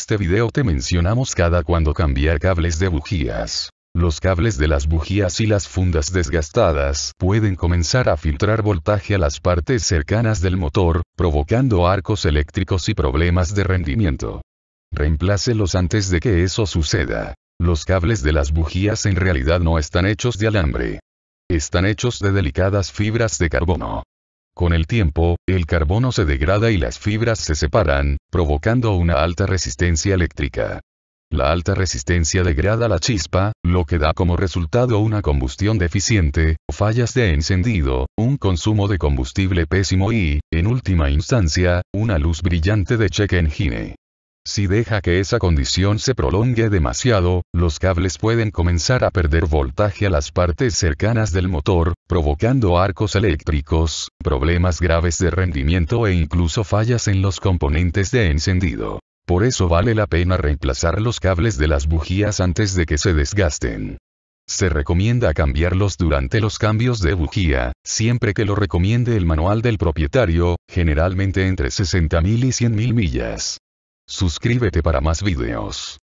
este video te mencionamos cada cuando cambiar cables de bujías. Los cables de las bujías y las fundas desgastadas pueden comenzar a filtrar voltaje a las partes cercanas del motor, provocando arcos eléctricos y problemas de rendimiento. Reemplácelos antes de que eso suceda. Los cables de las bujías en realidad no están hechos de alambre. Están hechos de delicadas fibras de carbono. Con el tiempo, el carbono se degrada y las fibras se separan, provocando una alta resistencia eléctrica. La alta resistencia degrada la chispa, lo que da como resultado una combustión deficiente, fallas de encendido, un consumo de combustible pésimo y, en última instancia, una luz brillante de check engine. Si deja que esa condición se prolongue demasiado, los cables pueden comenzar a perder voltaje a las partes cercanas del motor, provocando arcos eléctricos, problemas graves de rendimiento e incluso fallas en los componentes de encendido. Por eso vale la pena reemplazar los cables de las bujías antes de que se desgasten. Se recomienda cambiarlos durante los cambios de bujía, siempre que lo recomiende el manual del propietario, generalmente entre 60.000 y 100.000 millas. Suscríbete para más videos.